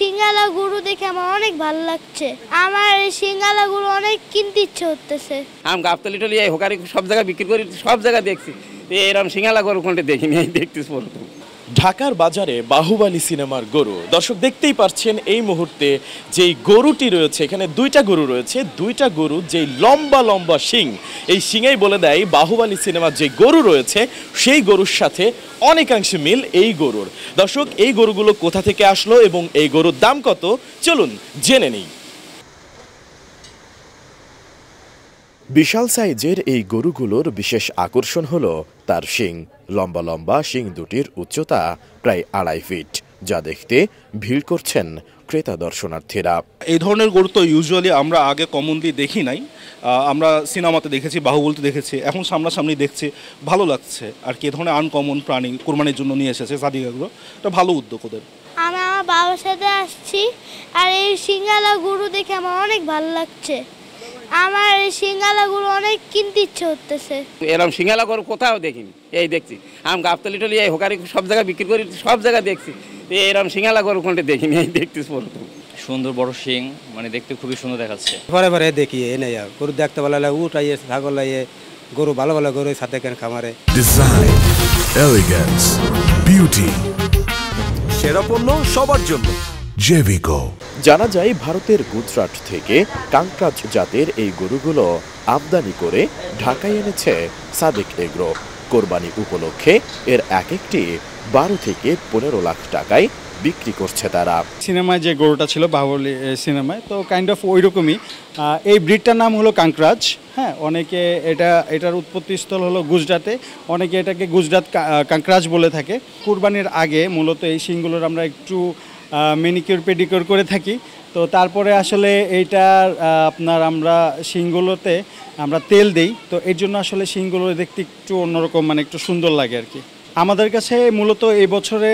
সিঙ্গালা গরু দেখে আমার অনেক ভালো লাগছে আমার এই সিঙ্গালা গরু অনেক কিনতে ইচ্ছে হচ্ছে আম গাবতলি টলি এই হোকারি সব জায়গায় বিক্রি করি সব জায়গায় দেখছি এরকম সিঙ্গালা গরু কোনটা দেখিনি দেখতেছি পরে ঢাকার বাজারে বাহুবালী সিনেমার গরু দর্শক দেখতেই পাচ্ছেন এই মুহূর্তে যেই গরুটি রয়েছে এখানে দুইটা গরু রয়েছে দুইটা গরু যেই লম্বা লম্বা শিং এই শিঙেই বলে দেয় বাহুবালী সিনেমার যে গরু রয়েছে সেই গরুর সাথে অনেকাংশে মিল এই গরুর দর্শক এই গরুগুলো কোথা থেকে আসলো এবং এই গরুর দাম কত চলুন জেনে নিই বিশাল সাইজের এই গরুগুলোর বিশেষ আকর্ষণ হল তার শিং লম্বা লম্বা শিং দুটির উচ্চতা প্রায় আড়াই ফিট যা দেখতে ভিড় করছেন ক্রেতা দর্শনার্থীরা এই ধরনের গরু তো ইউজুয়ালি আমরা আগে কমনলি দেখি নাই আমরা সিনেমাতে দেখেছি বাহুবলতে দেখেছি এখন সামনাসামনি দেখছি ভালো লাগছে আর কি ধরনের আনকমন প্রাণী কোরবানির জন্য নিয়ে এসেছে জাদিগাগুলো এটা ভালো উদ্যোগ ওদের আমি আমার বাবার সাথে আসছি আর এই সিঙ্গালা গরু দেখে আমার অনেক ভালো লাগছে আমার এই সিঙ্গালাগুলো অনেক কিনতে ইচ্ছে হতেছে এরকম গরু কোথাও দেখিনি এই দেখছি আম গাবতলি টলি এই হোকারি সব জায়গায় বিক্রি করি সব জায়গায় দেখছি এরকম গরু কোনটা দেখিনি এই দেখতেছি প্রথম সুন্দর বড় শিং মানে দেখতে খুবই সুন্দর দেখাচ্ছে পরে পরে দেখি এ নেই গরু দেখতে ভালো লাগে উট আইয়ে ছাগল আইয়ে গরু ভালো ভালো গরু সাথে কেন খামারে ডিজাইন এলিগেন্স বিউটি সেরা পণ্য সবার জন্য জেভিকো জানা যায় ভারতের গুজরাট থেকে কাঙ্কাজ জাতের এই গরুগুলো আমদানি করে ঢাকায় এনেছে সাদেক এগ্রো কোরবানি উপলক্ষে এর এক একটি বারো থেকে পনেরো লাখ টাকায় বিক্রি করছে তারা সিনেমায় যে গরুটা ছিল বাহুবলী সিনেমায় তো কাইন্ড অফ ওই রকমই এই ব্রিডটার নাম হলো কাঙ্করাজ হ্যাঁ অনেকে এটা এটার উৎপত্তিস্থল হলো গুজরাটে অনেকে এটাকে গুজরাট কাঙ্করাজ বলে থাকে কুরবানির আগে মূলত এই সিংগুলোর আমরা একটু মেনিকিউর পেডিকিউর করে থাকি তো তারপরে আসলে এইটার আপনার আমরা শিংগুলোতে আমরা তেল দেই তো এর জন্য আসলে শিংগুলো দেখতে একটু অন্যরকম মানে একটু সুন্দর লাগে আর কি আমাদের কাছে মূলত এই বছরে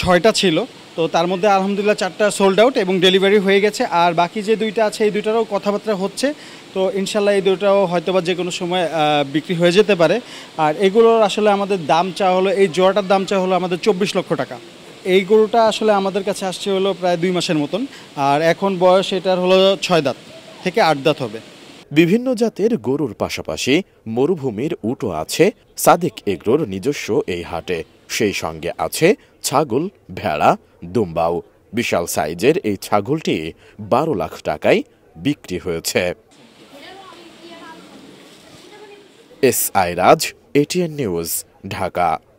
ছয়টা ছিল তো তার মধ্যে আলহামদুলিল্লাহ চারটা সোল্ড আউট এবং ডেলিভারি হয়ে গেছে আর বাকি যে দুইটা আছে এই দুইটারও কথাবার্তা হচ্ছে তো ইনশাল্লাহ এই দুটাও হয়তো বা যে কোনো সময় বিক্রি হয়ে যেতে পারে আর এগুলোর আসলে আমাদের দাম চা হলো এই জোড়াটার দাম চা হলো আমাদের চব্বিশ লক্ষ টাকা এই গরুটা আসলে আমাদের কাছে আসছে হলো প্রায় দুই মাসের মতন আর এখন বয়স এটার হলো ছয় দাঁত থেকে আট দাঁত হবে বিভিন্ন জাতের গরুর পাশাপাশি মরুভূমির উটো আছে সাদেক এগ্রোর নিজস্ব এই হাটে সেই সঙ্গে আছে ছাগল ভেড়া দুম্বাও বিশাল সাইজের এই ছাগলটি বারো লাখ টাকায় বিক্রি হয়েছে S I Raj ATN news Dhaka